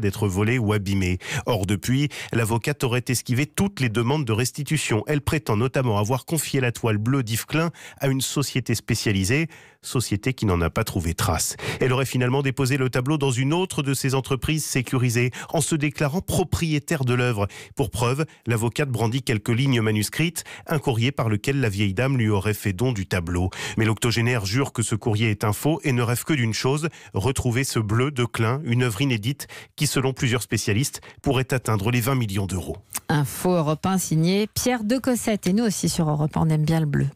d'être volé ou abîmé. Or, depuis, l'avocate aurait esquivé toutes les demandes de restitution. Elle prétend notamment avoir confié la toile bleue d'Yves Klein à une société spécialisée société qui n'en a pas trouvé trace. Elle aurait finalement déposé le tableau dans une autre de ses entreprises sécurisées en se déclarant propriétaire de l'œuvre. Pour preuve, l'avocate brandit quelques lignes manuscrites, un courrier par lequel la vieille dame lui aurait fait don du tableau. Mais l'octogénaire jure que ce courrier est un faux et ne rêve que d'une chose, retrouver ce bleu de Klein, une œuvre inédite qui, selon plusieurs spécialistes, pourrait atteindre les 20 millions d'euros. Un faux européen signé Pierre de Et nous aussi sur Europe on aime bien le bleu.